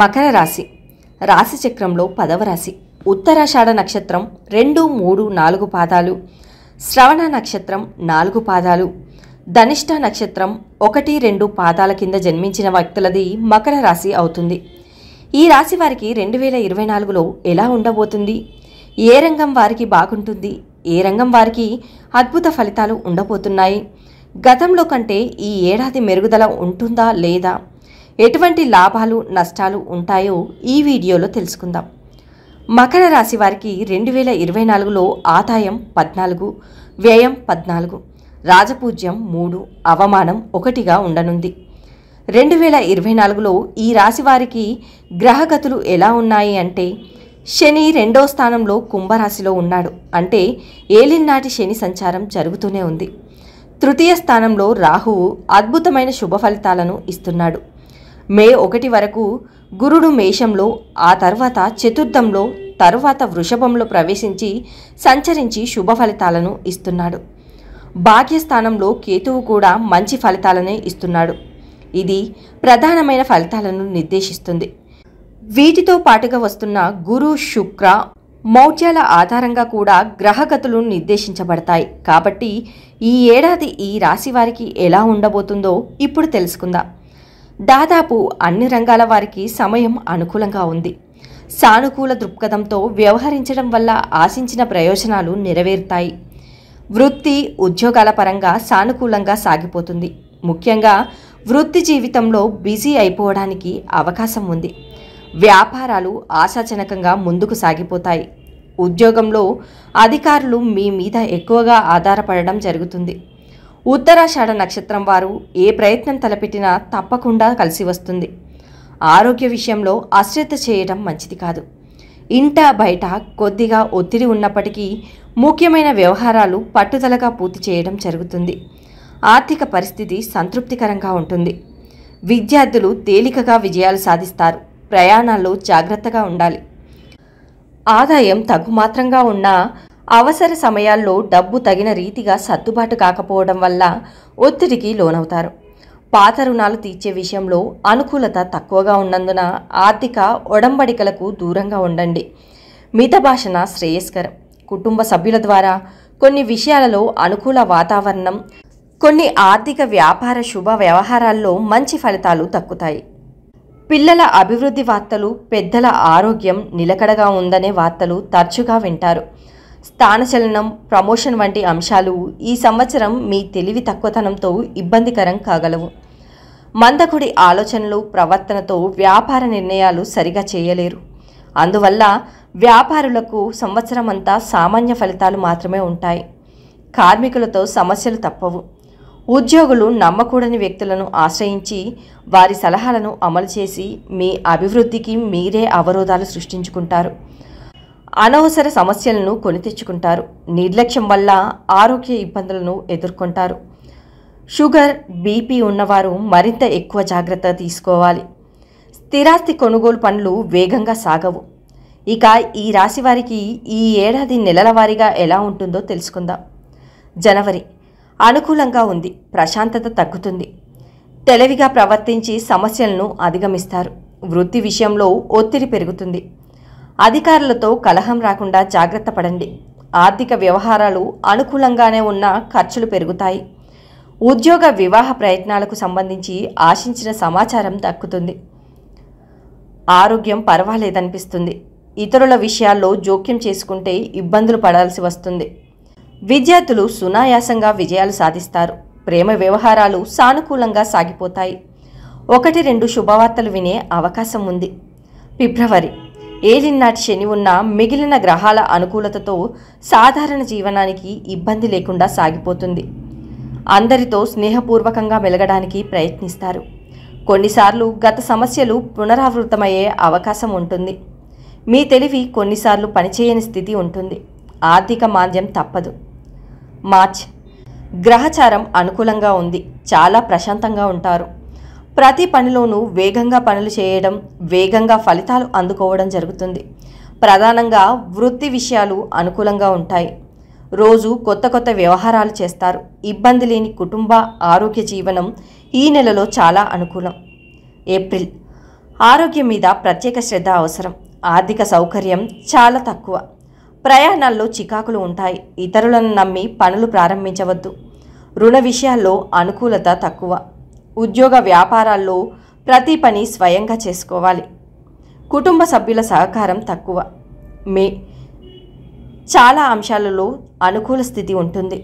మకర రాశి రాశి చక్రంలో పదవ రాశి ఉత్తరాషాఢ నక్షత్రం రెండు మూడు నాలుగు పాదాలు శ్రవణ నక్షత్రం నాలుగు పాదాలు ధనిష్ట నక్షత్రం ఒకటి రెండు పాదాల కింద జన్మించిన వ్యక్తులది మకర రాశి అవుతుంది ఈ రాశి వారికి రెండు వేల ఇరవై నాలుగులో ఎలా ఉండబోతుంది ఏ రంగం వారికి బాగుంటుంది ఏ రంగం వారికి అద్భుత ఫలితాలు ఉండబోతున్నాయి గతంలో కంటే ఈ ఏడాది మెరుగుదల ఉంటుందా లేదా ఎటువంటి లాభాలు నష్టాలు ఉంటాయో ఈ వీడియోలో తెలుసుకుందాం మకర రాశి వారికి రెండు వేల ఇరవై నాలుగులో ఆదాయం పద్నాలుగు వ్యయం పద్నాలుగు రాజపూజ్యం మూడు అవమానం ఒకటిగా ఉండనుంది రెండు వేల ఇరవై నాలుగులో ఈ రాశి వారికి గ్రహగతులు ఎలా ఉన్నాయి అంటే శని రెండో స్థానంలో కుంభరాశిలో ఉన్నాడు అంటే ఏలినాటి శని సంచారం జరుగుతూనే ఉంది తృతీయ స్థానంలో రాహువు అద్భుతమైన శుభ ఫలితాలను ఇస్తున్నాడు మే ఒకటి వరకు గురుడు మేషంలో ఆ తర్వాత చతుర్థంలో తర్వాత వృషభంలో ప్రవేశించి సంచరించి శుభ ఫలితాలను ఇస్తున్నాడు భాగ్యస్థానంలో కేతువు కూడా మంచి ఫలితాలనే ఇస్తున్నాడు ఇది ప్రధానమైన ఫలితాలను నిర్దేశిస్తుంది వీటితో పాటుగా వస్తున్న గురు శుక్ర మౌర్యాల ఆధారంగా కూడా గ్రహగతులు నిర్దేశించబడతాయి కాబట్టి ఈ ఏడాది ఈ రాశి వారికి ఎలా ఉండబోతుందో ఇప్పుడు తెలుసుకుందాం దాదాపు అన్ని రంగాల వారికి సమయం అనుకూలంగా ఉంది సానుకూల దృక్పథంతో వ్యవహరించడం వల్ల ఆశించిన ప్రయోజనాలు నెరవేరుతాయి వృత్తి ఉద్యోగాల పరంగా సానుకూలంగా సాగిపోతుంది ముఖ్యంగా వృత్తి జీవితంలో బిజీ అయిపోవడానికి అవకాశం ఉంది వ్యాపారాలు ఆశాజనకంగా ముందుకు సాగిపోతాయి ఉద్యోగంలో అధికారులు మీ మీద ఎక్కువగా ఆధారపడడం జరుగుతుంది ఉత్తరాషాఢ నక్షత్రం వారు ఏ ప్రయత్నం తలపెట్టినా తప్పకుండా కలిసి వస్తుంది ఆరోగ్య విషయంలో అశ్రద్ధ చేయడం మంచిది కాదు ఇంట బయట కొద్దిగా ఒత్తిడి ఉన్నప్పటికీ ముఖ్యమైన వ్యవహారాలు పట్టుదలగా పూర్తి చేయడం జరుగుతుంది ఆర్థిక పరిస్థితి సంతృప్తికరంగా ఉంటుంది విద్యార్థులు తేలికగా విజయాలు సాధిస్తారు ప్రయాణాల్లో జాగ్రత్తగా ఉండాలి ఆదాయం తగు మాత్రంగా ఉన్నా అవసర సమయాల్లో డబ్బు తగిన రీతిగా సర్దుబాటు కాకపోవడం వల్ల ఒత్తిడికి లోనవుతారు పాత రుణాలు తీర్చే విషయంలో అనుకూలత తక్కువగా ఉన్నందున ఆర్థిక ఒడంబడికలకు దూరంగా ఉండండి మితభాషణ శ్రేయస్కరం కుటుంబ సభ్యుల ద్వారా కొన్ని విషయాలలో అనుకూల వాతావరణం కొన్ని ఆర్థిక వ్యాపార శుభ వ్యవహారాల్లో మంచి ఫలితాలు తక్కుతాయి పిల్లల అభివృద్ధి వార్తలు పెద్దల ఆరోగ్యం నిలకడగా ఉందనే వార్తలు తరచుగా వింటారు స్థానచలనం ప్రమోషన్ వంటి అంశాలు ఈ సంవత్సరం మీ తెలివి తక్కువతనంతో ఇబ్బందికరం కాగలవు మందకుడి ఆలోచనలు ప్రవర్తనతో వ్యాపార నిర్ణయాలు సరిగా చేయలేరు అందువల్ల వ్యాపారులకు సంవత్సరం అంతా సామాన్య ఫలితాలు మాత్రమే ఉంటాయి కార్మికులతో సమస్యలు తప్పవు ఉద్యోగులు నమ్మకూడని వ్యక్తులను ఆశ్రయించి వారి సలహాలను అమలు చేసి మీ అభివృద్ధికి మీరే అవరోధాలు సృష్టించుకుంటారు అనవసర సమస్యలను కొని తెచ్చుకుంటారు నిర్లక్ష్యం వల్ల ఆరోగ్య ఇబ్బందులను ఎదుర్కొంటారు షుగర్ బీపీ ఉన్నవారు మరింత ఎక్కువ జాగ్రత్త తీసుకోవాలి స్థిరాస్తి కొనుగోలు పనులు వేగంగా సాగవు ఇక ఈ రాశి వారికి ఈ ఏడాది నెలల వారీగా ఎలా ఉంటుందో తెలుసుకుందాం జనవరి అనుకూలంగా ఉంది ప్రశాంతత తగ్గుతుంది తెలివిగా ప్రవర్తించి సమస్యలను అధిగమిస్తారు వృత్తి విషయంలో ఒత్తిడి పెరుగుతుంది అధికారులతో కలహం రాకుండా జాగ్రత్త పడండి ఆర్థిక వ్యవహారాలు అనుకూలంగానే ఉన్న ఖర్చులు పెరుగుతాయి ఉద్యోగ వివాహ ప్రయత్నాలకు సంబంధించి ఆశించిన సమాచారం దక్కుతుంది ఆరోగ్యం పర్వాలేదనిపిస్తుంది ఇతరుల విషయాల్లో జోక్యం చేసుకుంటే ఇబ్బందులు పడాల్సి వస్తుంది విద్యార్థులు సునాయాసంగా విజయాలు సాధిస్తారు ప్రేమ వ్యవహారాలు సానుకూలంగా సాగిపోతాయి ఒకటి రెండు శుభవార్తలు వినే అవకాశం ఉంది ఫిబ్రవరి ఏలినాటి శని ఉన్న మిగిలిన గ్రహాల అనుకూలతతో సాధారణ జీవనానికి ఇబ్బంది లేకుండా సాగిపోతుంది అందరితో స్నేహపూర్వకంగా మెలగడానికి ప్రయత్నిస్తారు కొన్నిసార్లు గత సమస్యలు పునరావృతమయ్యే అవకాశం ఉంటుంది మీ తెలివి కొన్నిసార్లు పనిచేయని స్థితి ఉంటుంది ఆర్థిక మాంద్యం తప్పదు మార్చ్ గ్రహచారం అనుకూలంగా ఉంది చాలా ప్రశాంతంగా ఉంటారు ప్రతి పనిలోనూ వేగంగా పనులు చేయడం వేగంగా ఫలితాలు అందుకోవడం జరుగుతుంది ప్రధానంగా వృత్తి విషయాలు అనుకూలంగా ఉంటాయి రోజు కొత్త కొత్త వ్యవహారాలు చేస్తారు ఇబ్బంది లేని కుటుంబ ఆరోగ్య జీవనం ఈ నెలలో చాలా అనుకూలం ఏప్రిల్ ఆరోగ్యం మీద ప్రత్యేక శ్రద్ధ అవసరం ఆర్థిక సౌకర్యం చాలా తక్కువ ప్రయాణాల్లో చికాకులు ఉంటాయి ఇతరులను నమ్మి పనులు ప్రారంభించవద్దు రుణ విషయాల్లో అనుకూలత తక్కువ ఉద్యోగ వ్యాపారాల్లో ప్రతి పని స్వయంగా చేసుకోవాలి కుటుంబ సభ్యుల సహకారం తక్కువ మే చాలా అంశాలలో అనుకూల స్థితి ఉంటుంది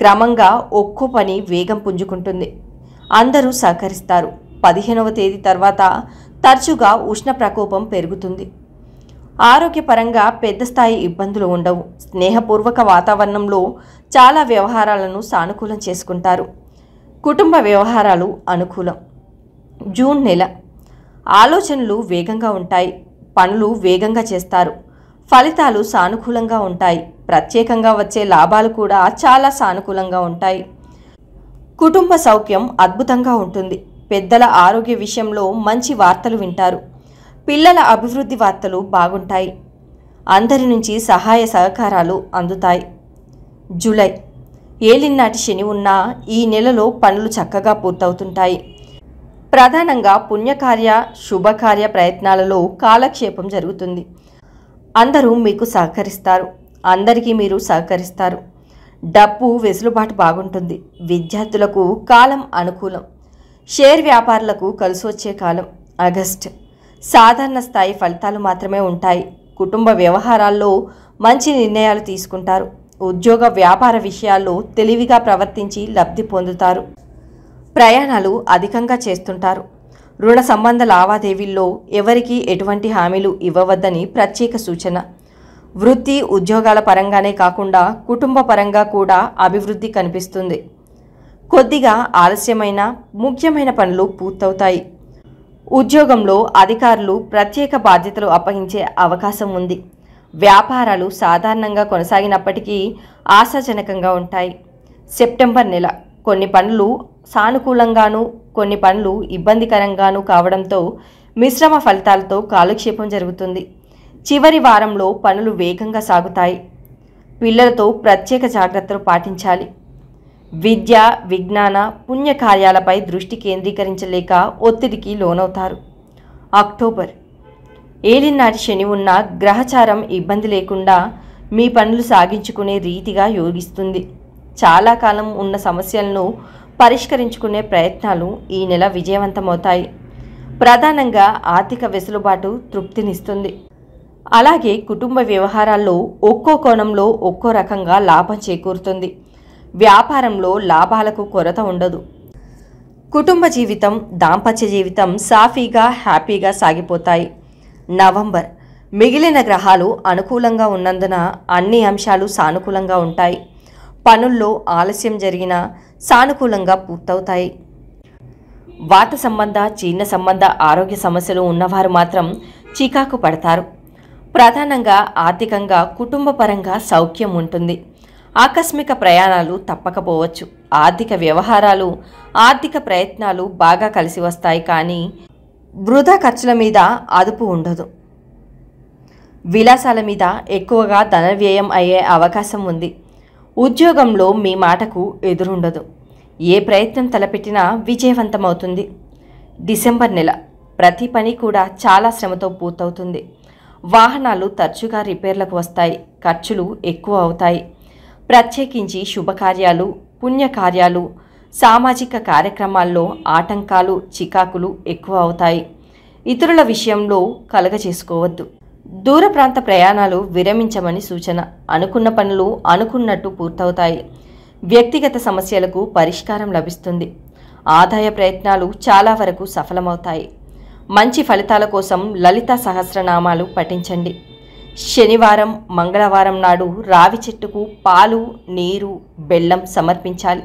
క్రమంగా ఒక్కో పని వేగం పుంజుకుంటుంది అందరూ సహకరిస్తారు పదిహేనవ తేదీ తర్వాత తరచుగా ఉష్ణ ప్రకోపం పెరుగుతుంది ఆరోగ్యపరంగా పెద్ద స్థాయి ఇబ్బందులు ఉండవు స్నేహపూర్వక వాతావరణంలో చాలా వ్యవహారాలను సానుకూలం చేసుకుంటారు కుటుంబ వ్యవహారాలు అనుకూలం జూన్ నెల ఆలోచనలు వేగంగా ఉంటాయి పనులు వేగంగా చేస్తారు ఫలితాలు సానుకూలంగా ఉంటాయి ప్రత్యేకంగా వచ్చే లాభాలు కూడా చాలా సానుకూలంగా ఉంటాయి కుటుంబ సౌఖ్యం అద్భుతంగా ఉంటుంది పెద్దల ఆరోగ్య విషయంలో మంచి వార్తలు వింటారు పిల్లల అభివృద్ధి వార్తలు బాగుంటాయి అందరి నుంచి సహాయ సహకారాలు అందుతాయి జూలై ఏలినాటి శని ఉన్నా ఈ నెలలో పనులు చక్కగా పూర్తవుతుంటాయి ప్రధానంగా పుణ్యకార్య శుభకార్య ప్రయత్నాలలో కాలక్షేపం జరుగుతుంది అందరూ మీకు సహకరిస్తారు అందరికీ మీరు సహకరిస్తారు డబ్బు వెసులుబాటు బాగుంటుంది విద్యార్థులకు కాలం అనుకూలం షేర్ వ్యాపారులకు కలిసి వచ్చే కాలం ఆగస్ట్ సాధారణ స్థాయి ఫలితాలు మాత్రమే ఉంటాయి కుటుంబ వ్యవహారాల్లో మంచి నిర్ణయాలు తీసుకుంటారు ఉద్యోగ వ్యాపార విషయాల్లో తెలివిగా ప్రవర్తించి లబ్ధి పొందుతారు ప్రయాణాలు అధికంగా చేస్తుంటారు రుణ సంబంధ లావాదేవీల్లో ఎవరికీ ఎటువంటి హామీలు ఇవ్వవద్దని ప్రత్యేక సూచన వృత్తి ఉద్యోగాల పరంగానే కాకుండా కుటుంబ పరంగా కూడా అభివృద్ధి కనిపిస్తుంది కొద్దిగా ఆలస్యమైన ముఖ్యమైన పనులు పూర్తవుతాయి ఉద్యోగంలో అధికారులు ప్రత్యేక బాధ్యతలు అప్పగించే అవకాశం ఉంది వ్యాపారాలు సాధారణంగా కొనసాగినప్పటికీ ఆశాజనకంగా ఉంటాయి సెప్టెంబర్ నెల కొన్ని పనులు సానుకూలంగాను కొన్ని పనులు ఇబ్బందికరంగాను కావడంతో మిశ్రమ ఫలితాలతో కాలక్షేపం జరుగుతుంది చివరి వారంలో పనులు వేగంగా సాగుతాయి పిల్లలతో ప్రత్యేక జాగ్రత్తలు పాటించాలి విద్య విజ్ఞాన పుణ్యకార్యాలపై దృష్టి కేంద్రీకరించలేక ఒత్తిడికి లోనవుతారు అక్టోబర్ ఏలినాటి శని ఉన్న గ్రహచారం ఇబ్బంది లేకుండా మీ పనులు సాగించుకునే రీతిగా యోగిస్తుంది చాలా కాలం ఉన్న సమస్యలను పరిష్కరించుకునే ప్రయత్నాలు ఈ నెల విజయవంతమవుతాయి ప్రధానంగా ఆర్థిక వెసులుబాటు తృప్తినిస్తుంది అలాగే కుటుంబ వ్యవహారాల్లో ఒక్కో కోణంలో ఒక్కో రకంగా లాభం చేకూరుతుంది వ్యాపారంలో లాభాలకు కొరత ఉండదు కుటుంబ జీవితం దాంపత్య జీవితం సాఫీగా హ్యాపీగా సాగిపోతాయి నవంబర్ మిగిలిన గ్రహాలు అనుకూలంగా ఉన్నందున అన్ని అంశాలు సానుకూలంగా ఉంటాయి పనుల్లో ఆలస్యం జరిగినా సానుకూలంగా పూర్తవుతాయి వాత సంబంధ చిన్న సంబంధ ఆరోగ్య సమస్యలు ఉన్నవారు మాత్రం చికాకు పడతారు ప్రధానంగా ఆర్థికంగా కుటుంబపరంగా సౌఖ్యం ఉంటుంది ఆకస్మిక ప్రయాణాలు తప్పకపోవచ్చు ఆర్థిక వ్యవహారాలు ఆర్థిక ప్రయత్నాలు బాగా కలిసి వస్తాయి కానీ వృధా ఖర్చుల మీద అదుపు ఉండదు విలాసాల మీద ఎక్కువగా ధన వ్యయం అయ్యే అవకాశం ఉంది ఉద్యోగంలో మీ మాటకు ఎదురుండదు ఏ ప్రయత్నం తలపెట్టినా విజయవంతమవుతుంది డిసెంబర్ నెల ప్రతి పని కూడా చాలా శ్రమతో పూర్తవుతుంది వాహనాలు తరచుగా రిపేర్లకు వస్తాయి ఖర్చులు ఎక్కువ అవుతాయి ప్రత్యేకించి శుభకార్యాలు పుణ్యకార్యాలు సామాజిక కార్యక్రమాల్లో ఆటంకాలు చికాకులు ఎక్కువ అవుతాయి ఇతరుల విషయంలో కలగచేసుకోవద్దు దూర ప్రాంత ప్రయాణాలు విరమించమని సూచన అనుకున్న పనులు అనుకున్నట్టు పూర్తవుతాయి వ్యక్తిగత సమస్యలకు పరిష్కారం లభిస్తుంది ఆదాయ ప్రయత్నాలు చాలా వరకు సఫలమవుతాయి మంచి ఫలితాల కోసం లలిత సహస్రనామాలు పఠించండి శనివారం మంగళవారం నాడు రావి చెట్టుకు పాలు నీరు బెల్లం సమర్పించాలి